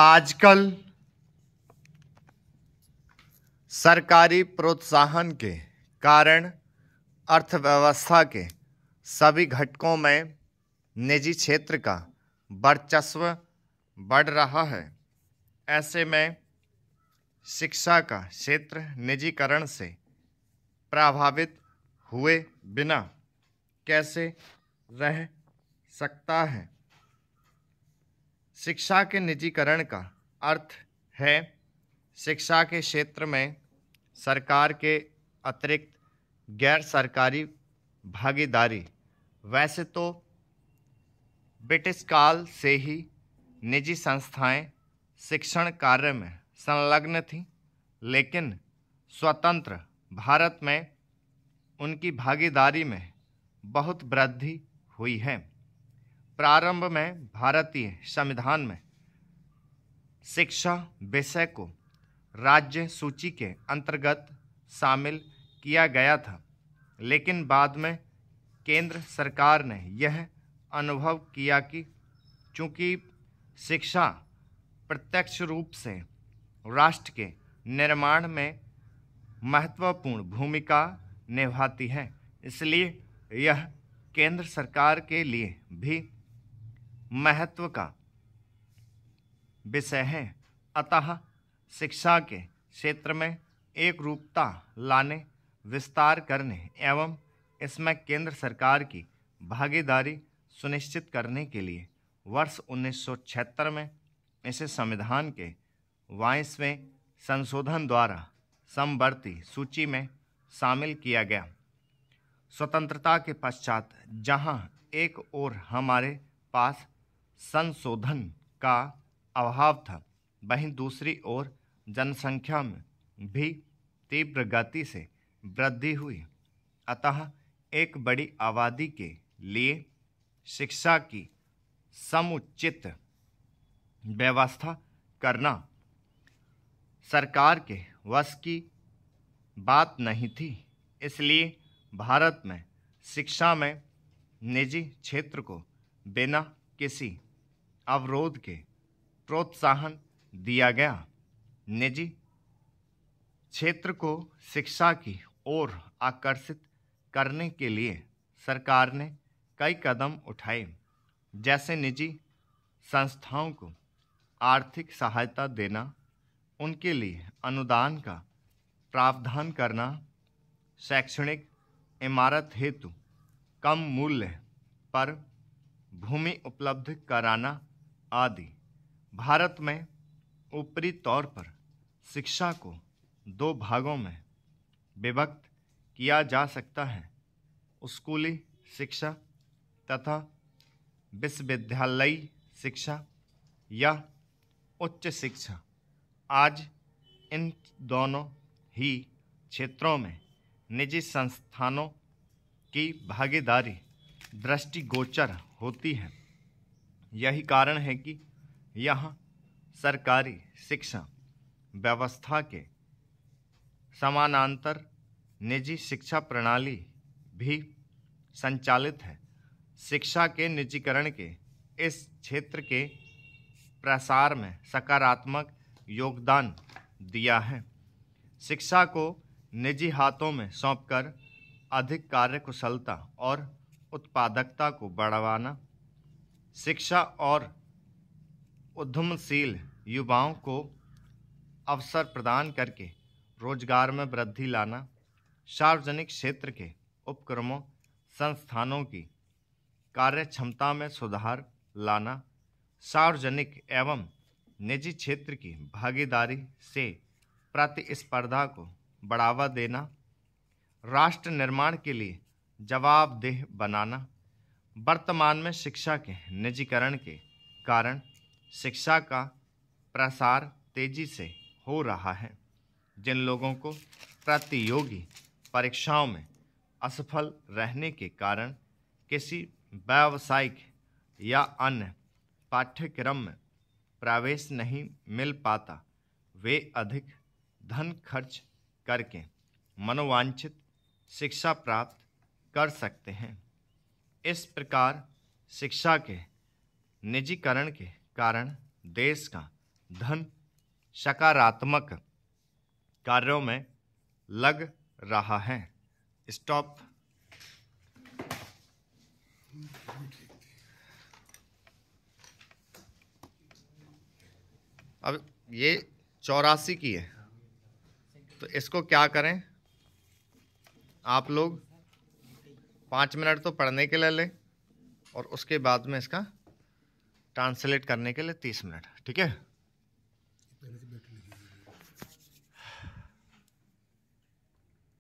आजकल सरकारी प्रोत्साहन के कारण अर्थव्यवस्था के सभी घटकों में निजी क्षेत्र का वर्चस्व बढ़ रहा है ऐसे में शिक्षा का क्षेत्र निजीकरण से प्रभावित हुए बिना कैसे रह सकता है शिक्षा के निजीकरण का अर्थ है शिक्षा के क्षेत्र में सरकार के अतिरिक्त गैर सरकारी भागीदारी वैसे तो ब्रिटिश काल से ही निजी संस्थाएं शिक्षण कार्य में संलग्न थीं लेकिन स्वतंत्र भारत में उनकी भागीदारी में बहुत वृद्धि हुई है प्रारंभ में भारतीय संविधान में शिक्षा विषय को राज्य सूची के अंतर्गत शामिल किया गया था लेकिन बाद में केंद्र सरकार ने यह अनुभव किया कि चूँकि शिक्षा प्रत्यक्ष रूप से राष्ट्र के निर्माण में महत्वपूर्ण भूमिका निभाती है इसलिए यह केंद्र सरकार के लिए भी महत्व का विषय है अतः शिक्षा के क्षेत्र में एक रूपता लाने विस्तार करने एवं इसमें केंद्र सरकार की भागीदारी सुनिश्चित करने के लिए वर्ष 1976 में इसे संविधान के बाईसवें संशोधन द्वारा समवर्ती सूची में शामिल किया गया स्वतंत्रता के पश्चात जहां एक ओर हमारे पास संशोधन का अभाव था वहीं दूसरी ओर जनसंख्या में भी तीव्र गति से वृद्धि हुई अतः एक बड़ी आबादी के लिए शिक्षा की समुचित व्यवस्था करना सरकार के वश की बात नहीं थी इसलिए भारत में शिक्षा में निजी क्षेत्र को बिना किसी अवरोध के प्रोत्साहन दिया गया निजी क्षेत्र को शिक्षा की ओर आकर्षित करने के लिए सरकार ने कई कदम उठाए जैसे निजी संस्थाओं को आर्थिक सहायता देना उनके लिए अनुदान का प्रावधान करना शैक्षणिक इमारत हेतु कम मूल्य पर भूमि उपलब्ध कराना आदि भारत में ऊपरी तौर पर शिक्षा को दो भागों में विभक्त किया जा सकता है स्कूली शिक्षा तथा विश्वविद्यालयी शिक्षा या उच्च शिक्षा आज इन दोनों ही क्षेत्रों में निजी संस्थानों की भागीदारी दृष्टिगोचर होती है यही कारण है कि यहाँ सरकारी शिक्षा व्यवस्था के समानांतर निजी शिक्षा प्रणाली भी संचालित है शिक्षा के निजीकरण के इस क्षेत्र के प्रसार में सकारात्मक योगदान दिया है शिक्षा को निजी हाथों में सौंपकर अधिक कार्यकुशलता और उत्पादकता को बढ़ावाना शिक्षा और उद्यमशील युवाओं को अवसर प्रदान करके रोजगार में वृद्धि लाना सार्वजनिक क्षेत्र के उपक्रमों संस्थानों की कार्य क्षमता में सुधार लाना सार्वजनिक एवं निजी क्षेत्र की भागीदारी से प्रतिस्पर्धा को बढ़ावा देना राष्ट्र निर्माण के लिए जवाबदेह बनाना वर्तमान में शिक्षा के निजीकरण के कारण शिक्षा का प्रसार तेज़ी से हो रहा है जिन लोगों को प्रतियोगी परीक्षाओं में असफल रहने के कारण किसी व्यावसायिक या अन्य पाठ्यक्रम में प्रवेश नहीं मिल पाता वे अधिक धन खर्च करके मनोवांछित शिक्षा प्राप्त कर सकते हैं इस प्रकार शिक्षा के निजीकरण के कारण देश का धन सकारात्मक कार्यों में लग रहा है स्टॉप अब ये चौरासी की है तो इसको क्या करें आप लोग पाँच मिनट तो पढ़ने के लिए ले और उसके बाद में इसका ट्रांसलेट करने के लिए तीस मिनट ठीक है